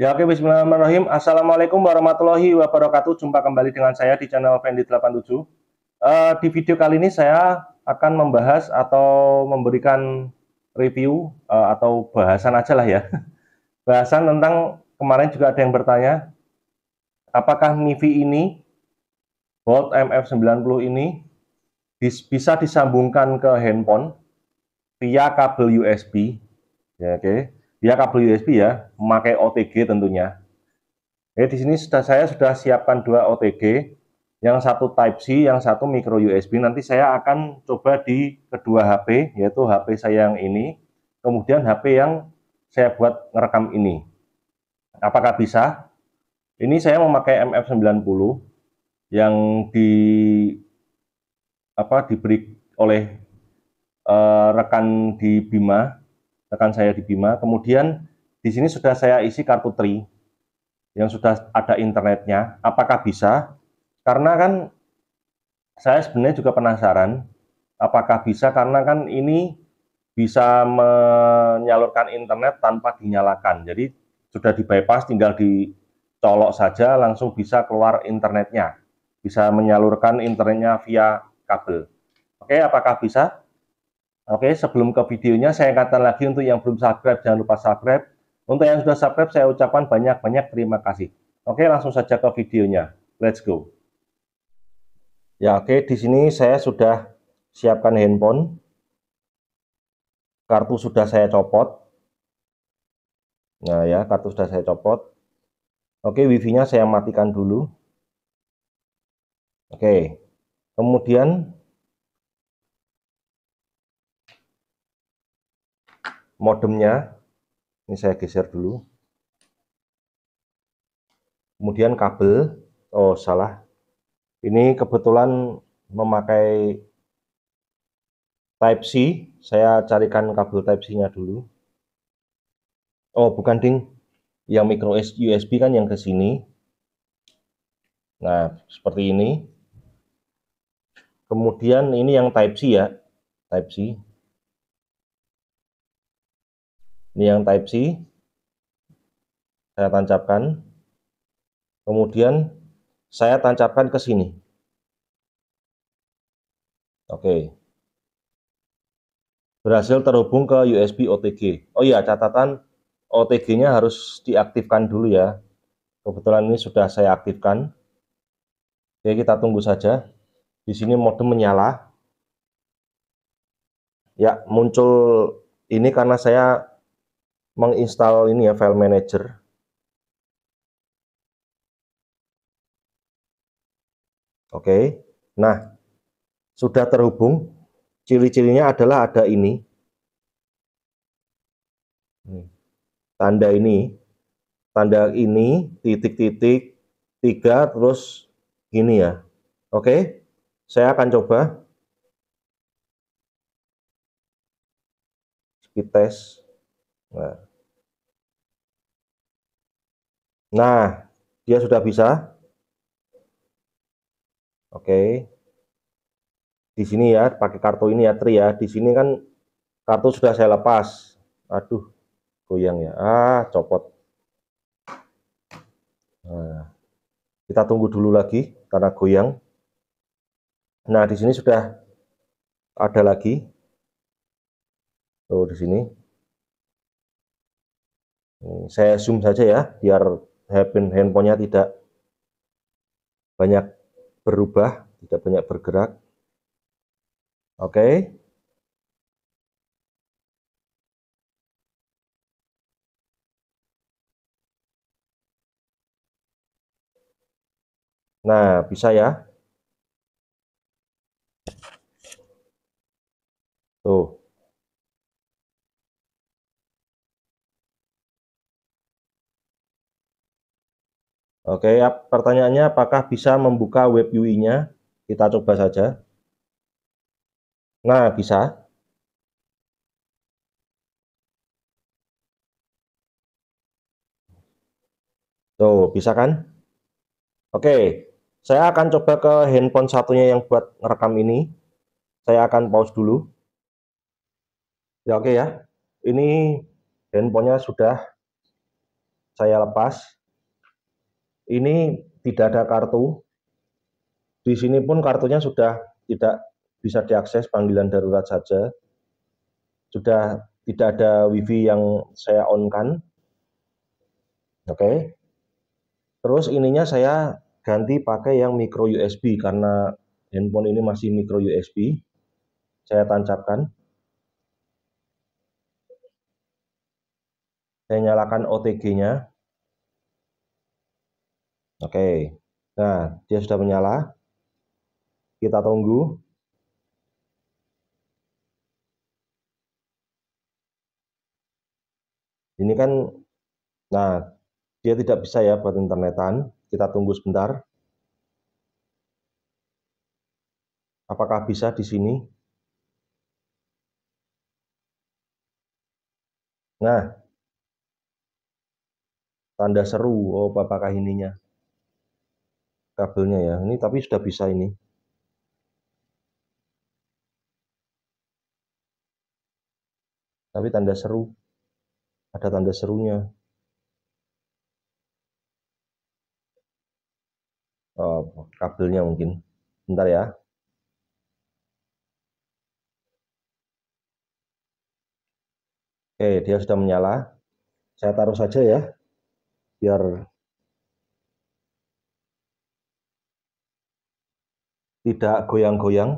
Ya oke, bismillahirrahmanirrahim. Assalamualaikum warahmatullahi wabarakatuh. Jumpa kembali dengan saya di channel Fendi 87. Uh, eh, di video kali ini saya akan membahas atau memberikan review uh, atau bahasan aja lah ya. Bahasan tentang kemarin juga ada yang bertanya, apakah Mivi ini, Volt MF90 ini, bisa disambungkan ke handphone via kabel USB. Ya, oke. Via kabel USB ya, memakai OTG tentunya. Oke, di sini sudah saya sudah siapkan dua OTG, yang satu Type C, yang satu micro USB. Nanti saya akan coba di kedua HP, yaitu HP saya yang ini, kemudian HP yang saya buat ngerekam ini. Apakah bisa? Ini saya memakai MF90 yang di apa diberi oleh uh, rekan di Bima, rekan saya di Bima. Kemudian di sini sudah saya isi kartu Tri yang sudah ada internetnya. Apakah bisa? Karena kan saya sebenarnya juga penasaran apakah bisa karena kan ini bisa menyalurkan internet tanpa dinyalakan. Jadi sudah di bypass tinggal dicolok saja langsung bisa keluar internetnya. Bisa menyalurkan internetnya via kabel. Oke, apakah bisa? Oke, sebelum ke videonya saya katakan lagi untuk yang belum subscribe jangan lupa subscribe. Untuk yang sudah subscribe saya ucapkan banyak-banyak terima kasih. Oke, langsung saja ke videonya. Let's go. Ya, oke, di sini saya sudah siapkan handphone. Kartu sudah saya copot. Nah, ya, kartu sudah saya copot. Oke, wifi-nya saya matikan dulu. Oke. Kemudian modemnya ini saya geser dulu. Kemudian kabel, oh salah. Ini kebetulan memakai type C, saya carikan kabel type C-nya dulu. Oh, bukan ding. Yang micro USB kan yang ke sini. Nah, seperti ini. Kemudian ini yang type C ya, type C. Ini yang type C. Saya tancapkan. Kemudian saya tancapkan ke sini. Oke. Berhasil terhubung ke USB OTG. Oh iya, catatan OTG-nya harus diaktifkan dulu ya. Kebetulan ini sudah saya aktifkan. Oke, kita tunggu saja. Di sini modem menyala. Ya, muncul ini karena saya menginstal ini ya file manager. Oke. Nah, sudah terhubung. Ciri-cirinya adalah ada ini. Tanda ini. Tanda ini, titik-titik, tiga, terus ini ya. Oke. Okay. Saya akan coba speed test. Nah. nah. dia sudah bisa. Oke. Di sini ya, pakai kartu ini ya, Tri ya. Di sini kan kartu sudah saya lepas. Aduh, goyang ya. Ah, copot. Nah, kita tunggu dulu lagi karena goyang. Nah, di sini sudah ada lagi. Tuh, di sini. saya zoom saja ya, biar handphonenya tidak banyak berubah, tidak banyak bergerak. Oke. Nah, bisa ya. Tuh. Oke, pertanyaannya apakah bisa membuka web UI-nya? Kita coba saja. Nah, bisa. Tuh, bisa kan? Oke, saya akan coba ke handphone satunya yang buat ngerekam ini. Saya akan pause dulu. Ya oke okay ya. Ini handphonenya sudah saya lepas. Ini tidak ada kartu. Di sini pun kartunya sudah tidak bisa diakses panggilan darurat saja. Sudah tidak ada wifi yang saya on kan. Oke. Okay. Terus ininya saya ganti pakai yang micro USB karena handphone ini masih micro USB. Saya tancapkan. Saya nyalakan OTG-nya. Oke. Nah, dia sudah menyala. Kita tunggu. Ini kan nah, dia tidak bisa ya buat internetan. Kita tunggu sebentar. Apakah bisa di sini? Nah, tanda seru oh apakah ininya kabelnya ya ini tapi sudah bisa ini tapi tanda seru ada tanda serunya oh, kabelnya mungkin bentar ya Oke, dia sudah menyala. Saya taruh saja ya biar tidak goyang-goyang.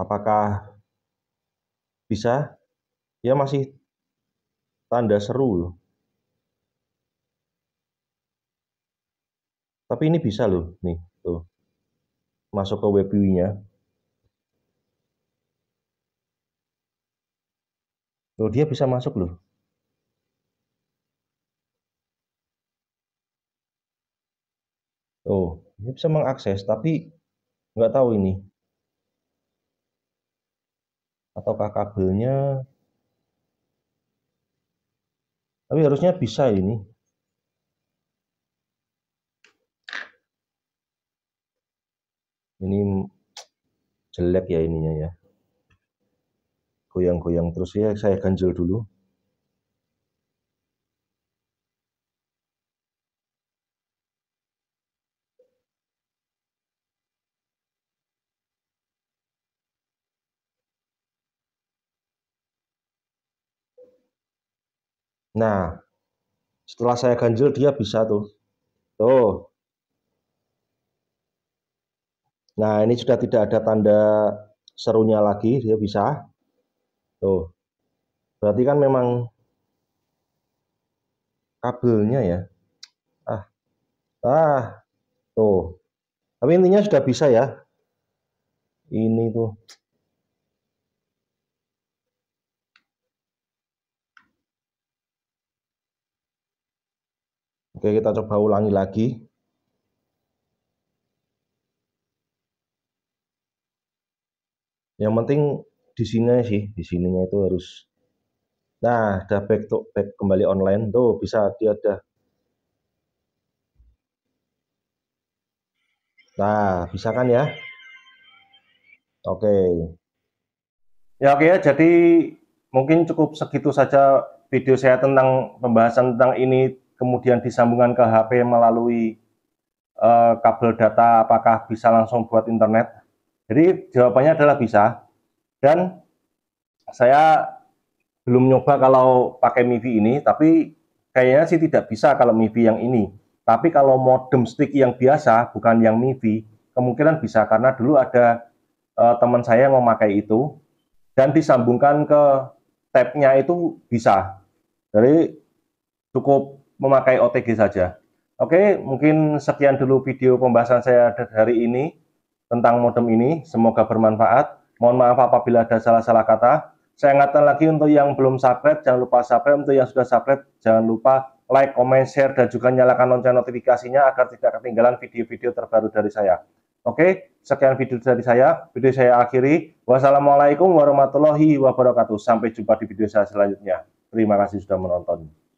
Apakah bisa? Ya masih tanda seru loh. Tapi ini bisa loh, nih, tuh. Masuk ke web view-nya. Loh, dia bisa masuk loh. Oh, ini bisa mengakses, tapi nggak tahu ini. Ataukah kabelnya. Tapi harusnya bisa ini. ini jelek ya ininya ya goyang-goyang terus ya saya ganjil dulu Nah, setelah saya ganjil dia bisa tuh. Tuh, Nah, ini sudah tidak ada tanda serunya lagi, dia bisa. Tuh. Berarti kan memang kabelnya ya. Ah. Ah. Tuh. Tapi intinya sudah bisa ya. Ini tuh. Oke, kita coba ulangi lagi. yang penting di sini sih di sininya itu harus nah udah back to back kembali online tuh bisa dia ada. nah bisa kan ya oke okay. ya oke ya jadi mungkin cukup segitu saja video saya tentang pembahasan tentang ini kemudian disambungkan ke HP melalui uh, kabel data apakah bisa langsung buat internet jadi jawabannya adalah bisa. Dan saya belum nyoba kalau pakai MIFI ini, tapi kayaknya sih tidak bisa kalau MIFI yang ini. Tapi kalau modem stick yang biasa, bukan yang MIFI, kemungkinan bisa karena dulu ada uh, teman saya yang memakai itu dan disambungkan ke tabnya itu bisa. Jadi cukup memakai OTG saja. Oke, mungkin sekian dulu video pembahasan saya dari hari ini tentang modem ini. Semoga bermanfaat. Mohon maaf apabila ada salah-salah kata. Saya ingatkan lagi untuk yang belum subscribe, jangan lupa subscribe. Untuk yang sudah subscribe, jangan lupa like, comment, share, dan juga nyalakan lonceng notifikasinya agar tidak ketinggalan video-video terbaru dari saya. Oke, sekian video dari saya. Video saya akhiri. Wassalamualaikum warahmatullahi wabarakatuh. Sampai jumpa di video saya selanjutnya. Terima kasih sudah menonton.